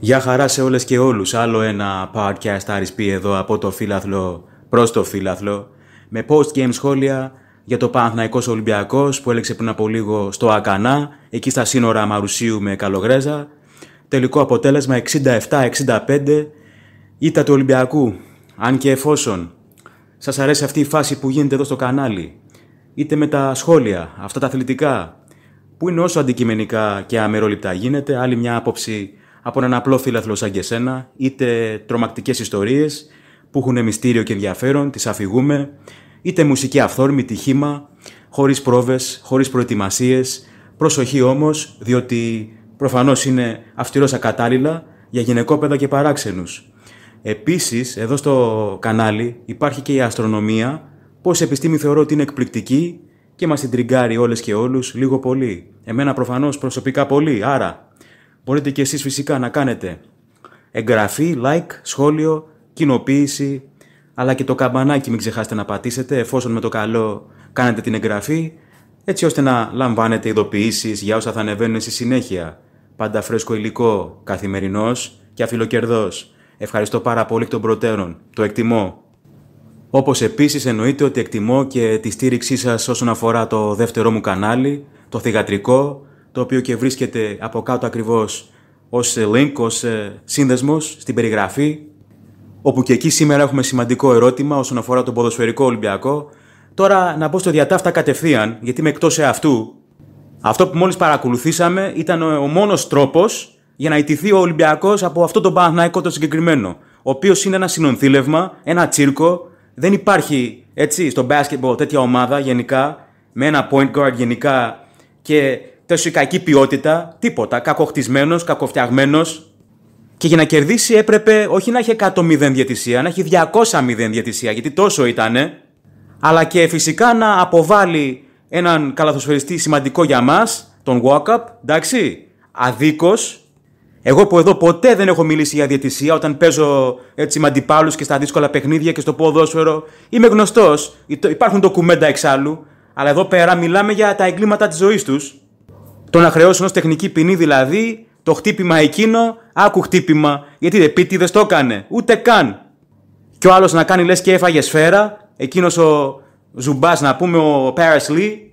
Γεια χαρά σε όλες και όλους. Άλλο ένα podcast RSP εδώ από το φύλαθλο προς το φύλαθλο με post-game σχόλια για το Παναθηναϊκός Ολυμπιακός που έλεξε πριν από λίγο στο Ακανά εκεί στα σύνορα Μαρουσίου με Καλογρέζα. Τελικό αποτέλεσμα 67-65 ήττα του Ολυμπιακού. Αν και εφόσον σας αρέσει αυτή η φάση που γίνεται εδώ στο κανάλι είτε με τα σχόλια, αυτά τα αθλητικά που είναι όσο αντικειμενικά και αμερόληπτα γίνεται άλλη μια άποψη από έναν απλό φίλαθλο σαν και εσένα, είτε τρομακτικές ιστορίες που έχουν μυστήριο και ενδιαφέρον, τις αφηγούμε, είτε μουσική αυθόρμητη, χήμα, χωρίς πρόβες, χωρίς προετοιμασίες. Προσοχή όμως, διότι προφανώς είναι αυστηρός ακατάλληλα για γυναικόπαιδα και παράξενους. Επίσης, εδώ στο κανάλι υπάρχει και η αστρονομία, πώς επιστήμη θεωρώ ότι είναι εκπληκτική και μας τριγκάρει όλες και όλους λίγο πολύ. Εμένα προφανώς προσωπικά πολύ, άρα μπορείτε και εσείς φυσικά να κάνετε εγγραφή, like, σχόλιο, κοινοποίηση, αλλά και το καμπανάκι μην ξεχάσετε να πατήσετε εφόσον με το καλό κάνετε την εγγραφή, έτσι ώστε να λαμβάνετε ειδοποιήσεις για όσα θα ανεβαίνουν στη συνέχεια. Πάντα φρέσκο υλικό, καθημερινός και αφιλοκερδός. Ευχαριστώ πάρα πολύ εκ των προτέρων. Το εκτιμώ. Όπως επίσης εννοείται ότι εκτιμώ και τη στήριξή σας όσον αφορά το δεύτερό μου κανάλι, το θηγατρικό, το οποίο και βρίσκεται από κάτω ακριβώς ως ε, link, ως ε, σύνδεσμος στην περιγραφή, όπου και εκεί σήμερα έχουμε σημαντικό ερώτημα όσον αφορά τον ποδοσφαιρικό Ολυμπιακό. Τώρα να πω στο διατάφτα κατευθείαν, γιατί είμαι εκτός αυτού. Αυτό που μόλις παρακολουθήσαμε ήταν ο, μόνος τρόπος για να ιτηθεί ο Ολυμπιακός από αυτό το Παναθηναϊκό το συγκεκριμένο, ο οποίος είναι ένα συνονθήλευμα, ένα τσίρκο, δεν υπάρχει έτσι στο μπάσκετ τέτοια ομάδα γενικά, με ένα point guard γενικά τόσο κακή ποιότητα, τίποτα. Κακοχτισμένος, κακοφτιαγμένος. Και για να κερδίσει έπρεπε όχι να έχει 100 μηδέν διατησία, να έχει 200 μηδέν διατησία, γιατί τόσο ήταν. Αλλά και φυσικά να αποβάλει έναν καλαθοσφαιριστή σημαντικό για μας, τον Walkup, εντάξει. Αδίκως. Εγώ που εδώ ποτέ δεν έχω μιλήσει για διατησία, όταν παίζω έτσι με αντιπάλους και στα δύσκολα παιχνίδια και στο ποδόσφαιρο. Είμαι γνωστός. Υπάρχουν ντοκουμέντα εξάλλου. Αλλά εδώ πέρα μιλάμε για τα εγκλήματα της ζωής τους. Το να χρεώσουν ως τεχνική ποινή δηλαδή το χτύπημα εκείνο, άκου χτύπημα, γιατί δεν δεν το έκανε, ούτε καν. Και ο άλλος να κάνει λες και έφαγε σφαίρα, εκείνος ο Ζουμπάς να πούμε, ο Πέρα Λί.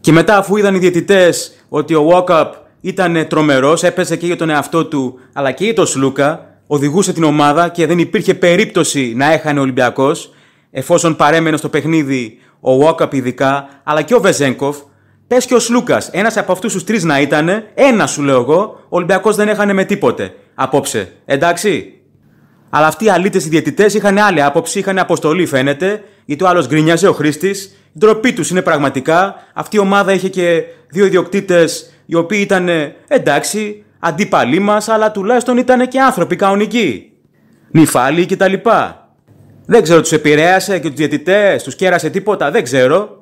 Και μετά, αφού είδαν οι διαιτητές ότι ο Walkup ήταν τρομερός, έπαιζε και για τον εαυτό του, αλλά και για τον Σλούκα, οδηγούσε την ομάδα και δεν υπήρχε περίπτωση να έχανε ο Ολυμπιακός, εφόσον παρέμενε στο παιχνίδι ο Walkup ειδικά, αλλά και ο Βεζέγκοφ, Πες και ο Σλούκας, ένας από αυτούς τους τρεις να ήταν, ένα σου λέω εγώ, ο Ολυμπιακός δεν έχανε με τίποτε απόψε. Εντάξει. Αλλά αυτοί οι αλήτες οι διαιτητές είχαν άλλη άποψη, είχαν αποστολή φαίνεται, γιατί ο άλλος γκρινιάζει ο χρήστης. Η ντροπή τους είναι πραγματικά. Αυτή η ομάδα είχε και δύο ιδιοκτήτες, οι οποίοι ήταν εντάξει, αντίπαλοι μας, αλλά τουλάχιστον ήταν και άνθρωποι κανονικοί. Νυφάλοι κτλ. Δεν ξέρω, τους επηρέασε και τους διαιτητές, τους κέρασε τίποτα, δεν ξέρω.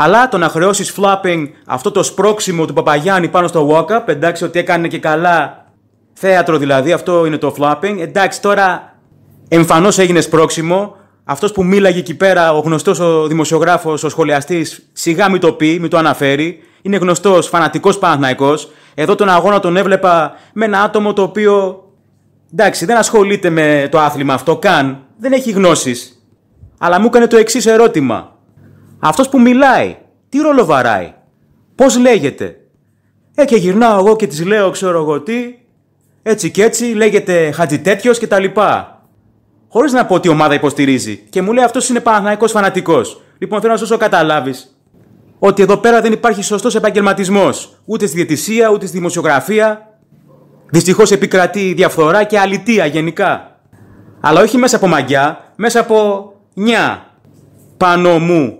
Αλλά το να χρεώσεις flapping αυτό το σπρόξιμο του Παπαγιάννη πάνω στο walk-up, εντάξει ότι έκανε και καλά θέατρο δηλαδή, αυτό είναι το flapping. Εντάξει τώρα εμφανώς έγινε σπρόξιμο, Αυτός που μίλαγε εκεί πέρα, ο γνωστός ο δημοσιογράφος, ο σχολιαστής, σιγά μην το πει, μην το αναφέρει. Είναι γνωστός, φανατικός Παναθναϊκός. Εδώ τον αγώνα τον έβλεπα με ένα άτομο το οποίο, εντάξει, δεν ασχολείται με το άθλημα αυτό καν. Δεν έχει γνώσεις. Αλλά μου έκανε το εξής ερώτημα. Αυτός που μιλάει, τι ρόλο βαράει, πώς λέγεται. Ε, και γυρνάω εγώ και της λέω, ξέρω εγώ τι, έτσι και έτσι, λέγεται χατζητέτιος και τα λοιπά. Χωρίς να πω τι ομάδα υποστηρίζει. Και μου λέει αυτός είναι παναναϊκό φανατικός. Λοιπόν, θέλω να σου καταλάβεις ότι εδώ πέρα δεν υπάρχει σωστός επαγγελματισμός. Ούτε στη διαιτησία, ούτε στη δημοσιογραφία. Δυστυχώς επικρατεί διαφθορά και αλητεία γενικά. Αλλά όχι μέσα από μαγιά, μέσα από νιά. Πάνω μου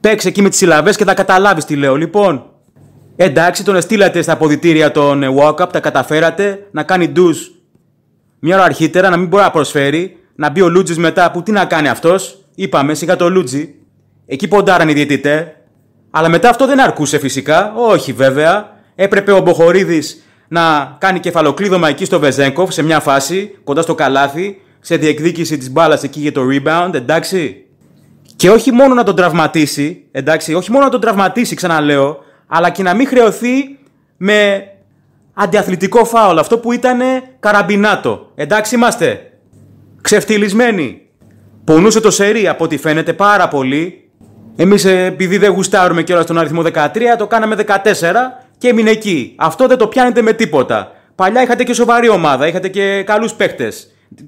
Παίξε εκεί με τις συλλαβές και θα καταλάβεις τι λέω. Λοιπόν, εντάξει, τον στείλατε στα αποδητήρια των ε, walk τα καταφέρατε να κάνει ντους μια ώρα αρχίτερα, να μην μπορεί να προσφέρει, να μπει ο Λούτζης μετά που τι να κάνει αυτός. Είπαμε, σιγά το Λούτζι. Εκεί ποντάραν οι διαιτητέ. Αλλά μετά αυτό δεν αρκούσε φυσικά. Όχι, βέβαια. Έπρεπε ο Μποχορίδης να κάνει κεφαλοκλείδωμα εκεί στο Βεζέγκοφ σε μια φάση, κοντά στο καλάθι, σε διεκδίκηση της μπάλας εκεί για το rebound, εντάξει. Και όχι μόνο να τον τραυματίσει, εντάξει, όχι μόνο να τον τραυματίσει, ξαναλέω, αλλά και να μην χρεωθεί με αντιαθλητικό φάουλ, αυτό που ήταν καραμπινάτο. Εντάξει είμαστε. Ξεφτυλισμένοι. Πονούσε το σερί από ό,τι φαίνεται πάρα πολύ. Εμείς ε, επειδή δεν γουστάρουμε κιόλας τον αριθμό 13, το κάναμε 14 και έμεινε εκεί. Αυτό δεν το πιάνετε με τίποτα. Παλιά είχατε και σοβαρή ομάδα, είχατε και καλούς παίχτε.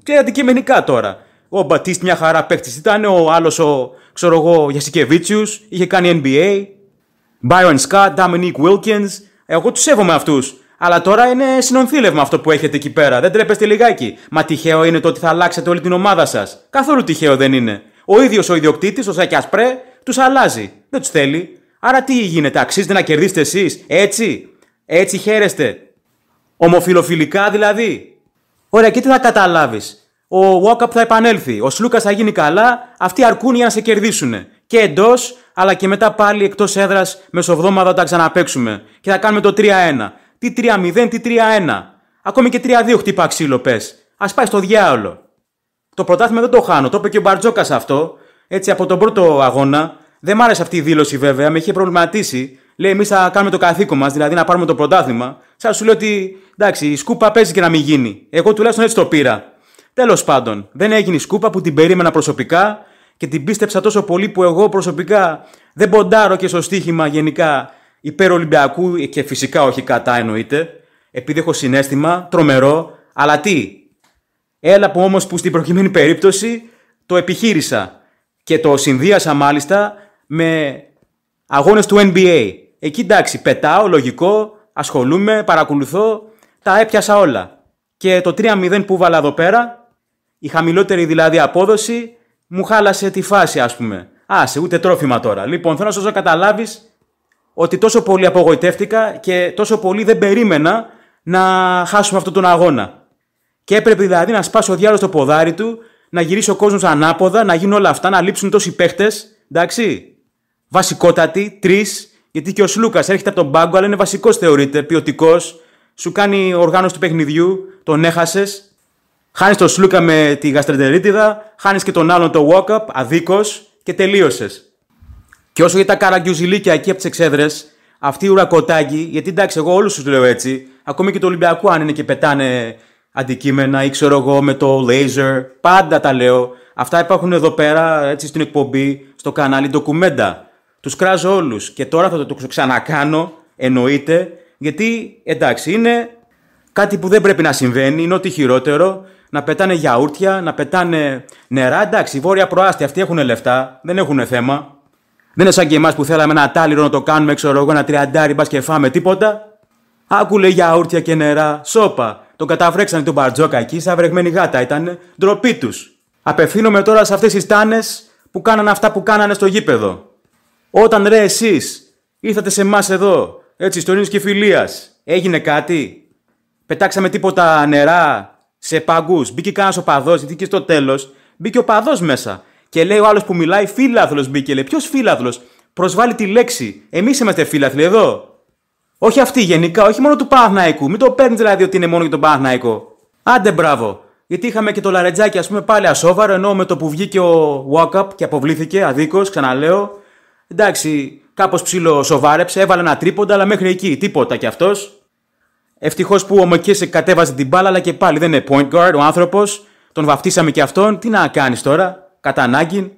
Και αντικειμενικά τώρα. Ο Μπατίστ μια χαρά παίκτης ήταν. Ο άλλος, ο, ξέρω εγώ, Γιασικεβίτσιους. Είχε κάνει NBA. Byron Scott, Ντάμινικ Wilkins. Εγώ τους σέβομαι αυτούς. Αλλά τώρα είναι συνονθήλευμα αυτό που έχετε εκεί πέρα. Δεν τρέπεστε λιγάκι. Μα τυχαίο είναι το ότι θα αλλάξετε όλη την ομάδα σας. Καθόλου τυχαίο δεν είναι. Ο ίδιος ο ιδιοκτήτης, ο Σάκια Πρέ, τους αλλάζει. Δεν τους θέλει. Άρα τι γίνεται, αξίζετε να κερδίσετε εσείς. Έτσι. Έτσι χαίρεστε. Ομοφιλοφιλικά δηλαδή. Ωραία, και τι θα καταλάβεις ο Walkup θα επανέλθει. Ο Σλούκας θα γίνει καλά. Αυτοί αρκούν για να σε κερδίσουν. Και εντός, αλλά και μετά πάλι εκτός έδρας μεσοβδόμαδα όταν τα ξαναπέξουμε. Και θα κάνουμε το 3-1. Τι 3-0, τι 3-1. Ακόμη και 3-2 χτύπα ξύλο, πες. Ας πάει στο διάολο. Το πρωτάθλημα δεν το χάνω. Το είπε και ο Μπαρτζόκας αυτό. Έτσι από τον πρώτο αγώνα. Δεν μ' άρεσε αυτή η δήλωση βέβαια. Με είχε προβληματίσει. Λέει, εμείς θα κάνουμε το καθήκον μας, δηλαδή να πάρουμε το πρωτάθλημα. Σα σου λέω ότι εντάξει, η σκούπα παίζει και να μην γίνει. Εγώ τουλάχιστον έτσι το πήρα. Τέλος πάντων, δεν έγινε η σκούπα που την περίμενα προσωπικά και την πίστεψα τόσο πολύ που εγώ προσωπικά δεν ποντάρω και στο στοίχημα γενικά υπέρ Ολυμπιακού και φυσικά όχι κατά εννοείται, επειδή έχω συνέστημα τρομερό, αλλά τι. Έλα που όμως που στην προκειμένη περίπτωση το επιχείρησα και το συνδύασα μάλιστα με αγώνες του NBA. Εκεί εντάξει, πετάω, λογικό, ασχολούμαι, παρακολουθώ, τα έπιασα όλα. Και το 3-0 που βάλα εδώ πέρα η χαμηλότερη δηλαδή απόδοση μου χάλασε τη φάση, ας πούμε. Άσε, ούτε τρόφιμα τώρα. Λοιπόν, θέλω να σας καταλάβεις ότι τόσο πολύ απογοητεύτηκα και τόσο πολύ δεν περίμενα να χάσουμε αυτόν τον αγώνα. Και έπρεπε δηλαδή να σπάσω ο διάλογο στο ποδάρι του, να γυρίσει ο κόσμος ανάποδα, να γίνουν όλα αυτά, να λείψουν τόσοι παίχτες. Εντάξει. Βασικότατοι, τρεις, γιατί και ο Σλούκας έρχεται από τον πάγκο, αλλά είναι βασικός θεωρείται, ποιοτικός. Σου κάνει οργάνωση του παιχνιδιού, τον έχασες. Χάνεις τον Σλούκα με τη γαστρεντερίτιδα, χάνεις και τον άλλον το walk-up, αδίκως και τελείωσες. Και όσο για τα καραγκιουζιλίκια εκεί από τις εξέδρες, αυτοί οι ουρακοτάκι, γιατί εντάξει, εγώ όλους τους λέω έτσι, ακόμη και του Ολυμπιακού αν είναι και πετάνε αντικείμενα ή ξέρω εγώ με το laser, πάντα τα λέω. Αυτά υπάρχουν εδώ πέρα, έτσι στην εκπομπή, στο κανάλι ντοκουμέντα. Τους κράζω όλους και τώρα θα το ξανακάνω, εννοείται, γιατί εντάξει, είναι κάτι που δεν πρέπει να συμβαίνει, είναι ό,τι χειρότερο να πετάνε γιαούρτια, να πετάνε νερά. Εντάξει, οι βόρεια προάστια αυτοί έχουν λεφτά, δεν έχουν θέμα. Δεν είναι σαν και εμάς που θέλαμε ένα τάλιρο να το κάνουμε, ξέρω εγώ, ένα τριαντάρι, μπας και φάμε τίποτα. Άκουλε γιαούρτια και νερά, σώπα. Τον καταβρέξανε τον μπαρτζόκα εκεί, σαν βρεγμένη γάτα ήταν, ντροπή τους. Απευθύνομαι τώρα σε αυτές τις τάνες που κάνανε αυτά που κάνανε στο γήπεδο. Όταν ρε εσείς ήρθατε σε εμάς εδώ, έτσι, ιστορίε και φιλίας, έγινε κάτι. Πετάξαμε τίποτα νερά, σε παγκού. Μπήκε κανένας παδός γιατί και στο τέλος μπήκε ο παδός μέσα. Και λέει ο άλλος που μιλάει, φίλαθλος μπήκε. Λέει, ποιος φίλαθλος. Προσβάλλει τη λέξη. Εμείς είμαστε φίλαθλοι εδώ. Όχι αυτή γενικά, όχι μόνο του Παναϊκού. Μην το παίρνεις δηλαδή ότι είναι μόνο για τον Παναϊκό. Άντε μπράβο. Γιατί είχαμε και το λαρετζάκι, ας πούμε, πάλι ασόβαρο, ενώ με το που βγήκε ο Walkup και αποβλήθηκε αδίκως, ξαναλέω. Εντάξει, κάπως ψηλό σοβάρεψε, έβαλε ένα τρίποντα, αλλά μέχρι εκεί τίποτα κι αυτός. Ευτυχώς που ο Μωκέ κατέβαζε την μπάλα, αλλά και πάλι δεν είναι point guard ο άνθρωπος. Τον βαφτίσαμε και αυτόν. Τι να κάνεις τώρα, κατά ανάγκη.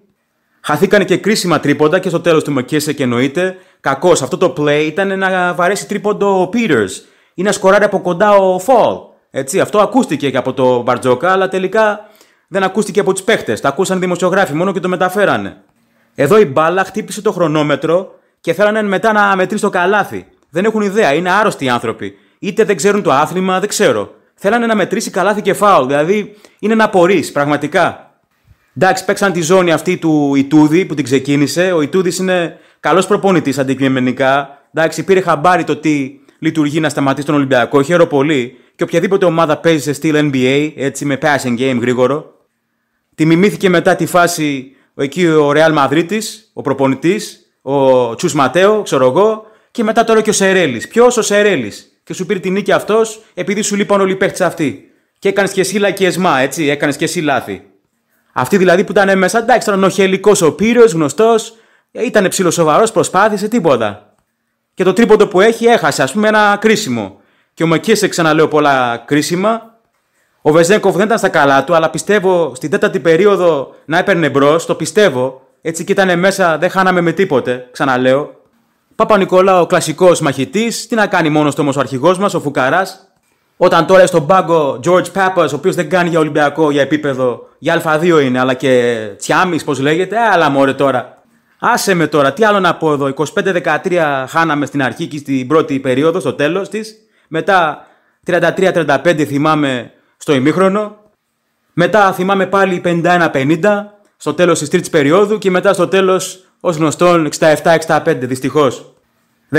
Χαθήκανε και κρίσιμα τρίποντα και στο τέλος του Μοκέσε και εννοείται. Κακός, αυτό το play ήταν να βαρέσει τρίποντο ο Peters ή να σκοράρει από κοντά ο Fall. Έτσι, αυτό ακούστηκε και από το Μπαρτζόκα, αλλά τελικά δεν ακούστηκε από τους παίχτες. Τα ακούσαν δημοσιογράφοι μόνο και το μεταφέρανε. Εδώ η μπάλα χτύπησε το χρονόμετρο και θέλανε μετά να μετρήσει το καλάθι. Δεν έχουν ιδέα, είναι άρρωστοι άνθρωποι είτε δεν ξέρουν το άθλημα, δεν ξέρω. Θέλανε να μετρήσει καλάθι και φάουλ, δηλαδή είναι να απορρεί, πραγματικά. Εντάξει, παίξαν τη ζώνη αυτή του Ιτούδη που την ξεκίνησε. Ο Ιτούδης είναι καλός προπονητής αντικειμενικά. Εντάξει, πήρε χαμπάρι το τι λειτουργεί να σταματήσει τον Ολυμπιακό. Χαίρομαι πολύ. Και οποιαδήποτε ομάδα παίζει σε στυλ NBA, έτσι με passing game γρήγορο. Τη μιμήθηκε μετά τη φάση εκεί ο Ρεάλ Μαδρίτη, ο προπονητής, ο Τσου Ματέο, ξέρω εγώ, και μετά τώρα και ο Σερέλης. Ποιος ο Σερέλης και σου πήρε την νίκη αυτός επειδή σου λείπαν όλοι οι παίχτες αυτοί. Και έκανες και εσύ λακιεσμά, έτσι. Έκανες και εσύ λάθη. Αυτοί δηλαδή που ήταν μέσα, εντάξει, ήταν χελικό ο Πύριος, γνωστός, ήταν ψιλοσοβαρό, προσπάθησε τίποτα. Και το τρίποντο που έχει έχασε, ας πούμε, ένα κρίσιμο. Και ο Μεκίσε ξαναλέω πολλά κρίσιμα. Ο Βεζέγκοφ δεν ήταν στα καλά του, αλλά πιστεύω στην τέταρτη περίοδο να έπαιρνε μπρος, το πιστεύω. Έτσι και ήταν μέσα, δεν χάναμε με τίποτε, ξαναλέω παπα ο κλασικός μαχητής. Τι να κάνει μόνος του ο αρχηγός μας, ο Φουκαράς. Όταν τώρα στον πάγκο George Pappas, ο οποίος δεν κάνει για Ολυμπιακό για επίπεδο, για Α2 είναι, αλλά και Τσιάμις, πώς λέγεται, ε, αλλά μωρέ τώρα. Άσε με τώρα, τι άλλο να πω εδώ. 25-13 χάναμε στην αρχή και στην πρώτη περίοδο, στο τέλος της. Μετά 33-35 θυμάμαι στο ημίχρονο. Μετά θυμάμαι πάλι 51-50 στο τέλος της τρίτης περίοδου και μετά στο τέλος, ως γνωστόν 67-65 δυστυχώ.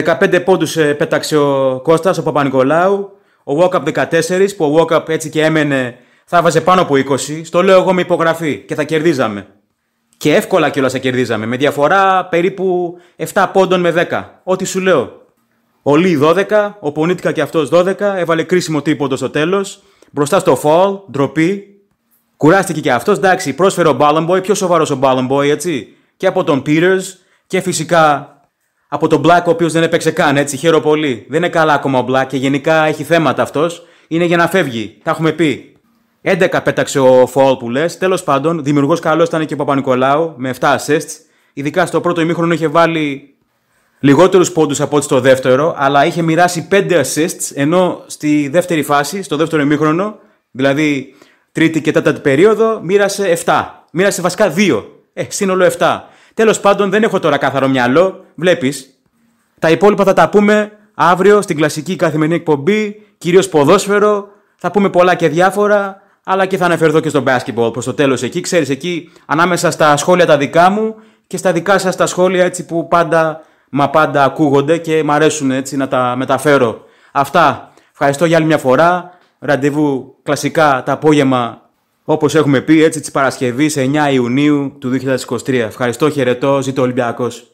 15 πόντους ε, πέταξε ο Κώστας, ο Παπα-Νικολάου. Ο Walkup 14, που ο Walkup έτσι και έμενε, θα έβαζε πάνω από 20. Στο λέω εγώ με υπογραφή και θα κερδίζαμε. Και εύκολα κιόλας θα κερδίζαμε. Με διαφορά περίπου 7 πόντων με 10. Ό,τι σου λέω. Ο Λί 12, ο Πονίτικα και αυτός 12, έβαλε κρίσιμο τρίποντο στο τέλος. Μπροστά στο fall, ντροπή. Κουράστηκε και αυτός. Εντάξει, πρόσφερε ο Boy, πιο σοβαρός ο Boy, έτσι. Και από τον Peters και φυσικά από τον Black, ο οποίος δεν έπαιξε καν, έτσι. Χαίρο πολύ. Δεν είναι καλά ακόμα ο Black και γενικά έχει θέματα αυτός. Είναι για να φεύγει. Τα έχουμε πει. 11 πέταξε ο Φόλ που λες. Τέλος πάντων, δημιουργός καλός ήταν και ο Παπα-Νικολάου με 7 assists. Ειδικά στο πρώτο ημίχρονο είχε βάλει λιγότερους πόντους από ό,τι στο δεύτερο, αλλά είχε μοιράσει 5 assists, ενώ στη δεύτερη φάση, στο δεύτερο ημίχρονο, δηλαδή τρίτη και τέταρτη περίοδο, μοίρασε 7. Μοίρασε βασικά 2. Ε, σύνολο 7. Τέλος πάντων, δεν έχω τώρα καθαρό μυαλό. Βλέπεις. Τα υπόλοιπα θα τα πούμε αύριο στην κλασική καθημερινή εκπομπή, κυρίως ποδόσφαιρο. Θα πούμε πολλά και διάφορα, αλλά και θα αναφερθώ και στο basketball, προς το τέλος εκεί. Ξέρεις, εκεί ανάμεσα στα σχόλια τα δικά μου και στα δικά σας τα σχόλια έτσι που πάντα μα πάντα ακούγονται και μ' αρέσουν έτσι να τα μεταφέρω. Αυτά. Ευχαριστώ για άλλη μια φορά. Ραντεβού κλασικά τα απόγευμα όπως έχουμε πει έτσι της παρασκευής 9 Ιουνίου του 2023. Ευχαριστώ, χαιρετώ, ζήτω Ολυμπιακός.